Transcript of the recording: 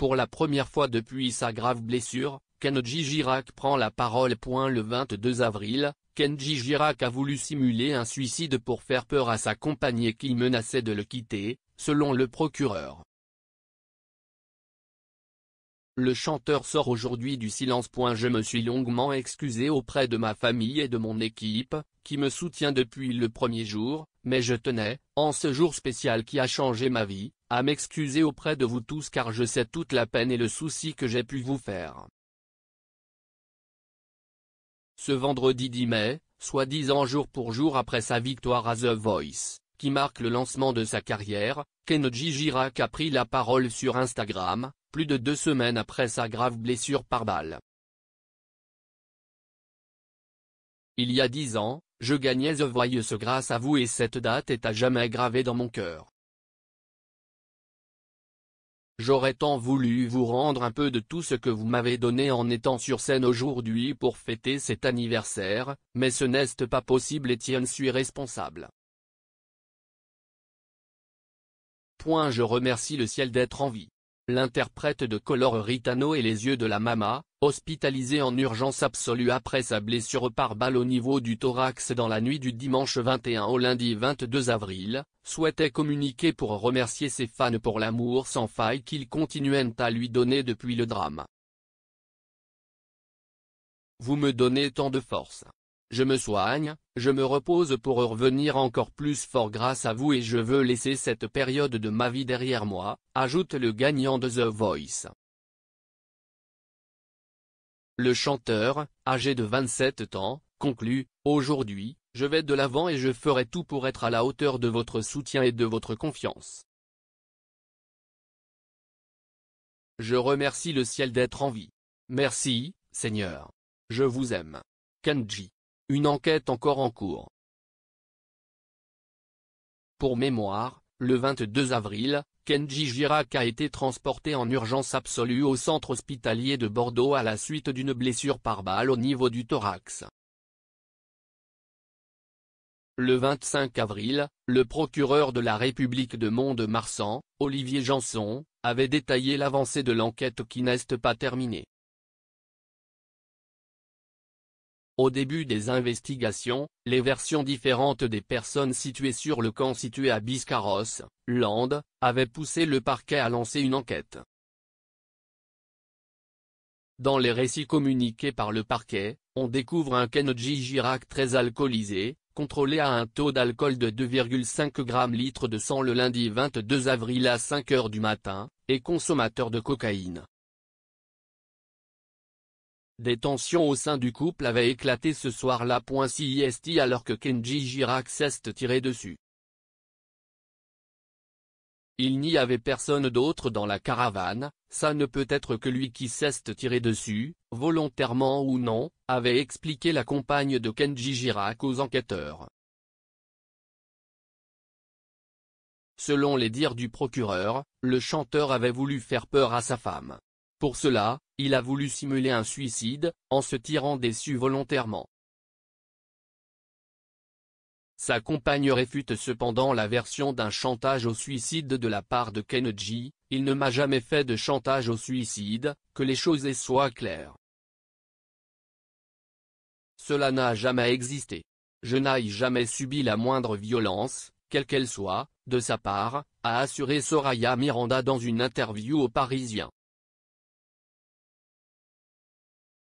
Pour la première fois depuis sa grave blessure, Kenji Girac prend la parole. Le 22 avril, Kenji Girac a voulu simuler un suicide pour faire peur à sa compagnie qui menaçait de le quitter, selon le procureur. Le chanteur sort aujourd'hui du silence. Je me suis longuement excusé auprès de ma famille et de mon équipe, qui me soutient depuis le premier jour, mais je tenais, en ce jour spécial qui a changé ma vie, à m'excuser auprès de vous tous car je sais toute la peine et le souci que j'ai pu vous faire. Ce vendredi 10 mai, soi-disant jour pour jour après sa victoire à The Voice, qui marque le lancement de sa carrière, Kenji Girac a pris la parole sur Instagram, plus de deux semaines après sa grave blessure par balle. Il y a dix ans, je gagnais The Voice grâce à vous et cette date est à jamais gravée dans mon cœur. J'aurais tant voulu vous rendre un peu de tout ce que vous m'avez donné en étant sur scène aujourd'hui pour fêter cet anniversaire, mais ce n'est pas possible et je suis responsable. Point je remercie le ciel d'être en vie. L'interprète de Color Ritano et les yeux de la Mama, hospitalisée en urgence absolue après sa blessure par balle au niveau du thorax dans la nuit du dimanche 21 au lundi 22 avril, souhaitait communiquer pour remercier ses fans pour l'amour sans faille qu'ils continuent à lui donner depuis le drame. Vous me donnez tant de force je me soigne, je me repose pour revenir encore plus fort grâce à vous et je veux laisser cette période de ma vie derrière moi, ajoute le gagnant de The Voice. Le chanteur, âgé de 27 ans, conclut, Aujourd'hui, je vais de l'avant et je ferai tout pour être à la hauteur de votre soutien et de votre confiance. Je remercie le ciel d'être en vie. Merci, Seigneur. Je vous aime. Kanji une enquête encore en cours. Pour mémoire, le 22 avril, Kenji Girac a été transporté en urgence absolue au centre hospitalier de Bordeaux à la suite d'une blessure par balle au niveau du thorax. Le 25 avril, le procureur de la République de Mont-de-Marsan, Olivier Janson, avait détaillé l'avancée de l'enquête qui n'est pas terminée. Au début des investigations, les versions différentes des personnes situées sur le camp situé à Biscarrosse, L'Ande, avaient poussé le parquet à lancer une enquête. Dans les récits communiqués par le parquet, on découvre un Kenji Girac très alcoolisé, contrôlé à un taux d'alcool de 2,5 g litre de sang le lundi 22 avril à 5 h du matin, et consommateur de cocaïne. Des tensions au sein du couple avaient éclaté ce soir-là. CIST alors que Kenji Girac s'est tiré dessus. Il n'y avait personne d'autre dans la caravane, ça ne peut être que lui qui s'est tiré dessus, volontairement ou non, avait expliqué la compagne de Kenji Girac aux enquêteurs. Selon les dires du procureur, le chanteur avait voulu faire peur à sa femme. Pour cela, il a voulu simuler un suicide, en se tirant dessus volontairement. Sa compagne réfute cependant la version d'un chantage au suicide de la part de Kennedy, il ne m'a jamais fait de chantage au suicide, que les choses soient claires. Cela n'a jamais existé. Je n'ai jamais subi la moindre violence, quelle qu'elle soit, de sa part, a assuré Soraya Miranda dans une interview au Parisien.